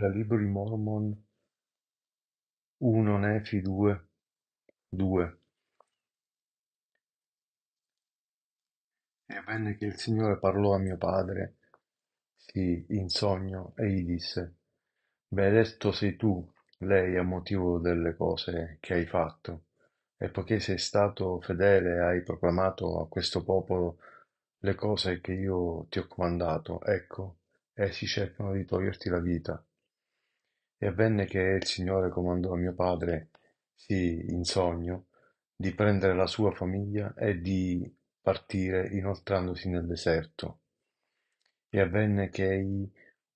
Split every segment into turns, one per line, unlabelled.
la Library Mormon 1 Nefi 2 2 E avvenne che il Signore parlò a mio padre, sì, in sogno, e gli disse, Benedetto sei tu, lei, a motivo delle cose che hai fatto, e poiché sei stato fedele e hai proclamato a questo popolo le cose che io ti ho comandato, ecco, essi cercano di toglierti la vita, e avvenne che il Signore comandò a mio padre, sì in sogno, di prendere la sua famiglia e di partire inoltrandosi nel deserto. E avvenne che egli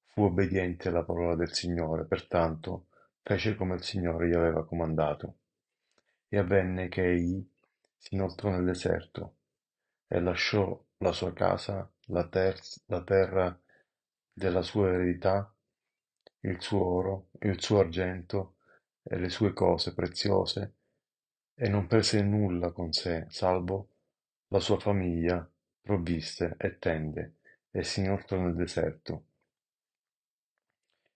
fu obbediente alla parola del Signore, pertanto fece come il Signore gli aveva comandato. E avvenne che egli si inoltrò nel deserto e lasciò la sua casa, la, ter- la terra della sua eredità il suo oro, il suo argento e le sue cose preziose, e non prese nulla con sé, salvo la sua famiglia, provviste e tende, e si s'inoltrò nel deserto.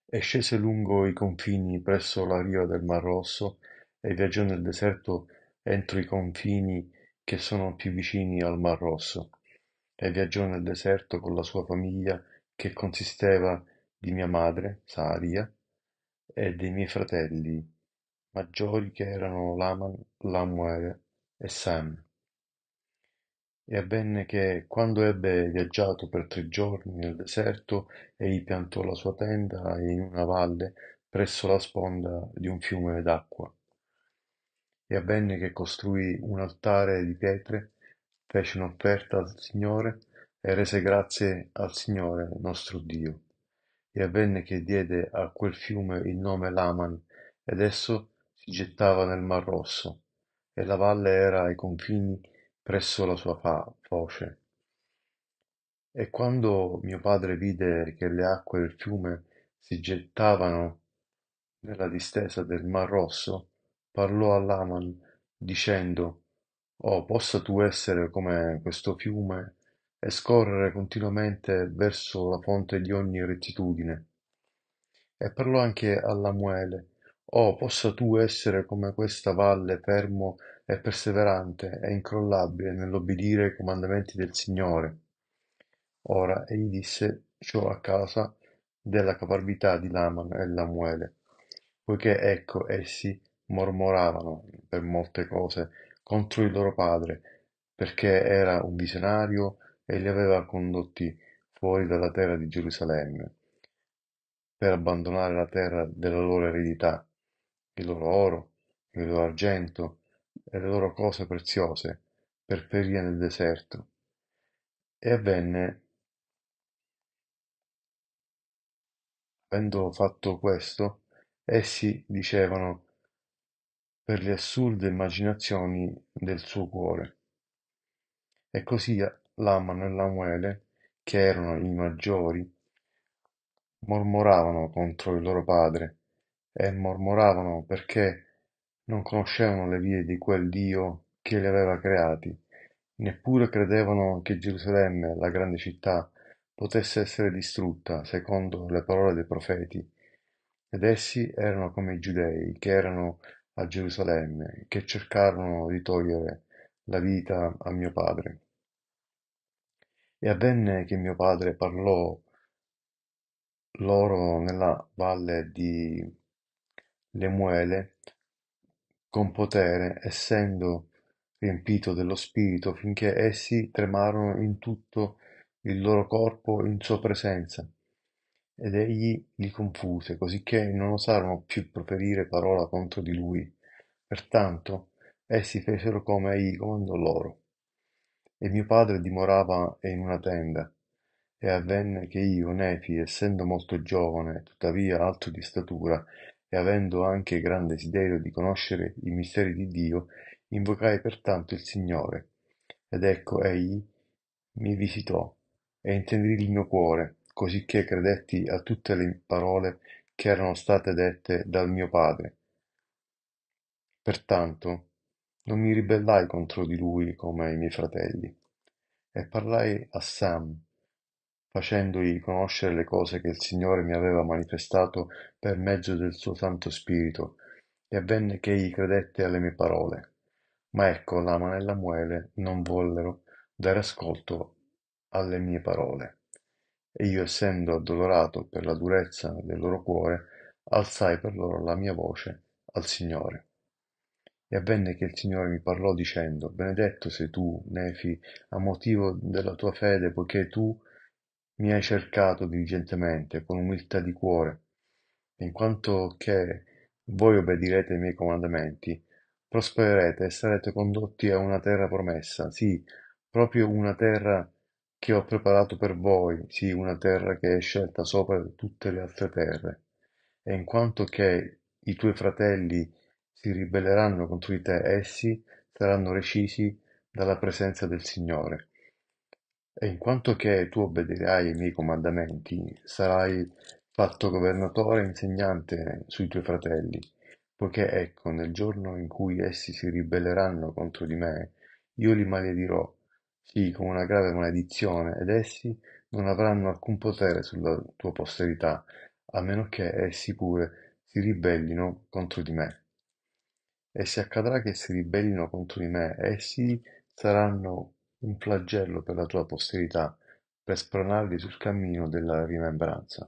E scese lungo i confini presso la riva del Mar Rosso, e viaggiò nel deserto entro i confini che sono più vicini al Mar Rosso, e viaggiò nel deserto con la sua famiglia, che consisteva di mia madre, Saria, e dei miei fratelli maggiori che erano Laman, Lamuele e Sam. E avvenne che, quando ebbe viaggiato per tre giorni nel deserto, egli piantò la sua tenda in una valle presso la sponda di un fiume d'acqua. E avvenne che costruì un altare di pietre, fece un'offerta al Signore e rese grazie al Signore nostro Dio e avvenne che diede a quel fiume il nome Laman ed esso si gettava nel mar Rosso e la valle era ai confini presso la sua foce e quando mio padre vide che le acque del fiume si gettavano nella distesa del mar Rosso parlò a Laman dicendo oh possa tu essere come questo fiume e scorrere continuamente verso la fonte di ogni rettitudine. E parlò anche a Lamuele, Oh, possa tu essere come questa valle, fermo e perseverante e incrollabile nell'obbedire ai comandamenti del Signore. Ora egli disse ciò a causa della cavarbità di Laman e Lamuele, poiché ecco essi mormoravano per molte cose contro il loro padre, perché era un visionario e li aveva condotti fuori dalla terra di Gerusalemme, per abbandonare la terra della loro eredità, il loro oro, il loro argento e le loro cose preziose, per ferire nel deserto. E avvenne, avendo fatto questo, essi dicevano per le assurde immaginazioni del suo cuore. E così l'Amano e Lamuele, che erano i maggiori, mormoravano contro il loro padre, e mormoravano perché non conoscevano le vie di quel Dio che li aveva creati, neppure credevano che Gerusalemme, la grande città, potesse essere distrutta, secondo le parole dei profeti, ed essi erano come i giudei che erano a Gerusalemme, che cercarono di togliere la vita a mio padre. E avvenne che mio padre parlò loro nella valle di Lemuele con potere, essendo riempito dello Spirito, finché essi tremarono in tutto il loro corpo in sua presenza. Ed egli li confuse, cosicché non osarono più proferire parola contro di lui. Pertanto essi fecero come egli comandò loro. E mio padre dimorava in una tenda. E avvenne che io, Nefi, essendo molto giovane, tuttavia alto di statura, e avendo anche gran desiderio di conoscere i misteri di Dio, invocai pertanto il Signore. Ed ecco egli mi visitò e intendì il mio cuore, cosicché credetti a tutte le parole che erano state dette dal mio padre. Pertanto, non mi ribellai contro di lui come i miei fratelli, e parlai a Sam, facendogli conoscere le cose che il Signore mi aveva manifestato per mezzo del suo Santo Spirito, e avvenne che egli credette alle mie parole. Ma ecco, Lama e Lamuele non vollero dare ascolto alle mie parole. E io, essendo addolorato per la durezza del loro cuore, alzai per loro la mia voce al Signore. E avvenne che il Signore mi parlò dicendo, benedetto sei tu, Nefi, a motivo della tua fede, poiché tu mi hai cercato diligentemente, con umiltà di cuore, in quanto che voi obbedirete ai miei comandamenti, prospererete e sarete condotti a una terra promessa, sì, proprio una terra che ho preparato per voi, sì, una terra che è scelta sopra tutte le altre terre. E in quanto che i tuoi fratelli si ribelleranno contro di te essi saranno recisi dalla presenza del Signore. E in quanto che tu obbedirai ai miei comandamenti, sarai fatto governatore e insegnante sui tuoi fratelli, poiché ecco, nel giorno in cui essi si ribelleranno contro di me, io li maledirò, sì, con una grave maledizione, ed essi non avranno alcun potere sulla tua posterità, a meno che essi pure si ribellino contro di me. E se accadrà che si ribellino contro di me, essi saranno un flagello per la tua posterità, per spronarli sul cammino della rimembranza.